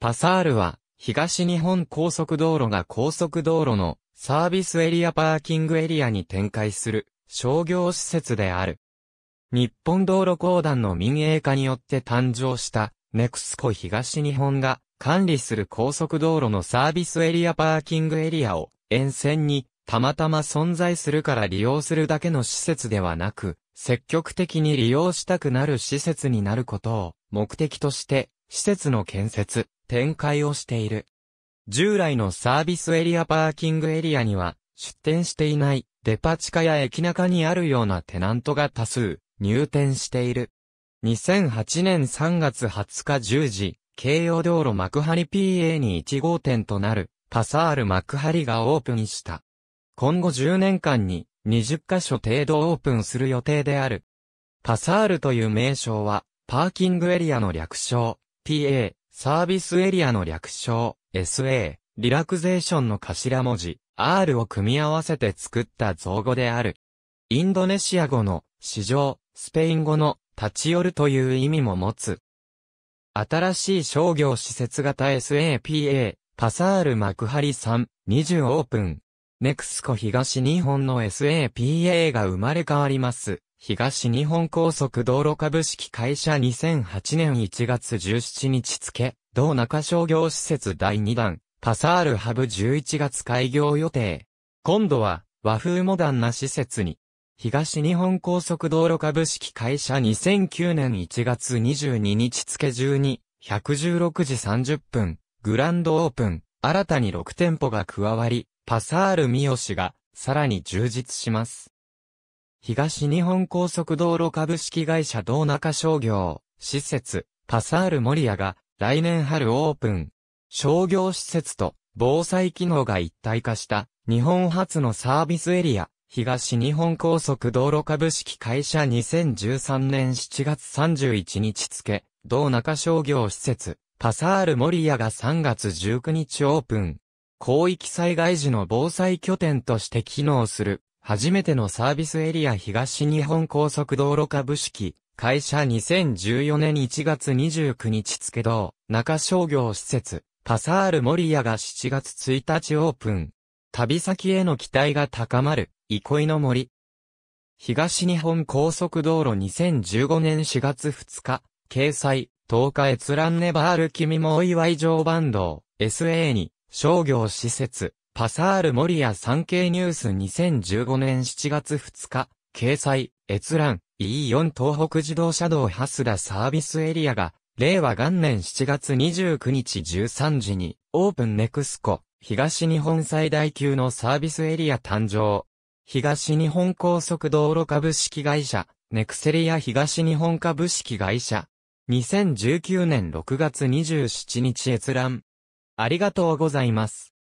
パサールは、東日本高速道路が高速道路のサービスエリアパーキングエリアに展開する商業施設である。日本道路公団の民営化によって誕生したネクスコ東日本が管理する高速道路のサービスエリアパーキングエリアを沿線にたまたま存在するから利用するだけの施設ではなく、積極的に利用したくなる施設になることを目的として施設の建設、展開をしている。従来のサービスエリアパーキングエリアには、出店していないデパ地下や駅中にあるようなテナントが多数入店している。2008年3月20日10時、京葉道路幕張 p a に1号店となるパサール幕張がオープンした。今後10年間に20カ所程度オープンする予定である。パサールという名称は、パーキングエリアの略称、PA サービスエリアの略称、SA、リラクゼーションの頭文字、R を組み合わせて作った造語である。インドネシア語の、市場、スペイン語の、立ち寄るという意味も持つ。新しい商業施設型 SAPA、パサール幕張3、20オープン。ネクスコ東日本の SAPA が生まれ変わります。東日本高速道路株式会社2008年1月17日付、同中商業施設第2弾、パサールハブ11月開業予定。今度は和風モダンな施設に。東日本高速道路株式会社2009年1月22日付12、116時30分、グランドオープン、新たに6店舗が加わり、パサール三好が、さらに充実します。東日本高速道路株式会社道中商業、施設、パサール森屋が来年春オープン。商業施設と防災機能が一体化した日本初のサービスエリア、東日本高速道路株式会社2013年7月31日付、道中商業施設、パサール森屋が3月19日オープン。広域災害時の防災拠点として機能する初めてのサービスエリア東日本高速道路株式、会社2014年1月29日付道、中商業施設、パサール森屋が7月1日オープン。旅先への期待が高まる、憩いの森。東日本高速道路2015年4月2日、掲載、10日閲覧ネバール君もお祝い上バンド、SA に、商業施設、パサール・モリア産経ニュース2015年7月2日、掲載、閲覧、E4 東北自動車道ハスダサービスエリアが、令和元年7月29日13時に、オープンネクスコ、東日本最大級のサービスエリア誕生。東日本高速道路株式会社、ネクセリア東日本株式会社。2019年6月27日閲覧。ありがとうございます。